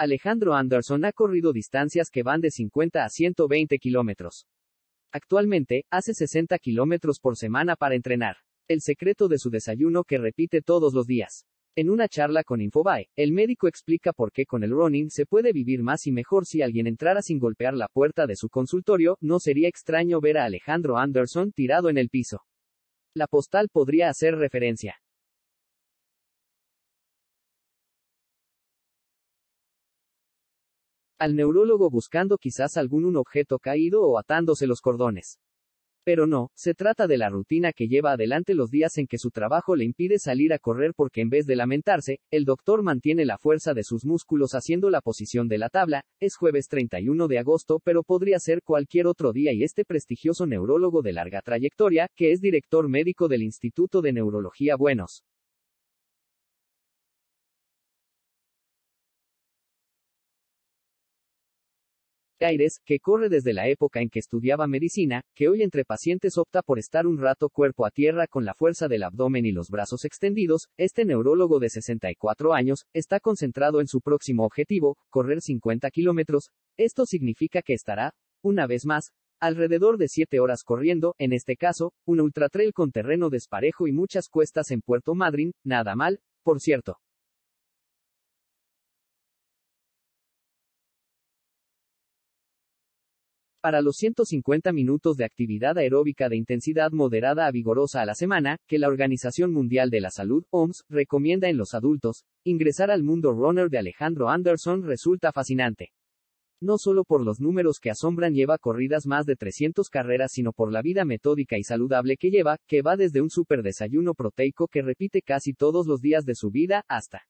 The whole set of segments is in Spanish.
Alejandro Anderson ha corrido distancias que van de 50 a 120 kilómetros. Actualmente, hace 60 kilómetros por semana para entrenar. El secreto de su desayuno que repite todos los días. En una charla con Infobae, el médico explica por qué con el running se puede vivir más y mejor si alguien entrara sin golpear la puerta de su consultorio, no sería extraño ver a Alejandro Anderson tirado en el piso. La postal podría hacer referencia. al neurólogo buscando quizás algún un objeto caído o atándose los cordones. Pero no, se trata de la rutina que lleva adelante los días en que su trabajo le impide salir a correr porque en vez de lamentarse, el doctor mantiene la fuerza de sus músculos haciendo la posición de la tabla, es jueves 31 de agosto pero podría ser cualquier otro día y este prestigioso neurólogo de larga trayectoria, que es director médico del Instituto de Neurología Buenos Aires, que corre desde la época en que estudiaba medicina, que hoy entre pacientes opta por estar un rato cuerpo a tierra con la fuerza del abdomen y los brazos extendidos, este neurólogo de 64 años, está concentrado en su próximo objetivo, correr 50 kilómetros, esto significa que estará, una vez más, alrededor de 7 horas corriendo, en este caso, un ultratrail con terreno desparejo y muchas cuestas en Puerto Madryn, nada mal, por cierto. Para los 150 minutos de actividad aeróbica de intensidad moderada a vigorosa a la semana, que la Organización Mundial de la Salud, OMS, recomienda en los adultos, ingresar al mundo runner de Alejandro Anderson resulta fascinante. No solo por los números que asombran lleva corridas más de 300 carreras, sino por la vida metódica y saludable que lleva, que va desde un super desayuno proteico que repite casi todos los días de su vida, hasta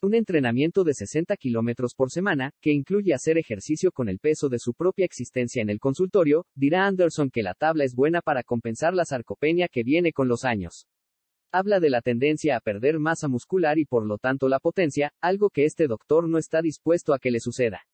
Un entrenamiento de 60 kilómetros por semana, que incluye hacer ejercicio con el peso de su propia existencia en el consultorio, dirá Anderson que la tabla es buena para compensar la sarcopenia que viene con los años. Habla de la tendencia a perder masa muscular y por lo tanto la potencia, algo que este doctor no está dispuesto a que le suceda.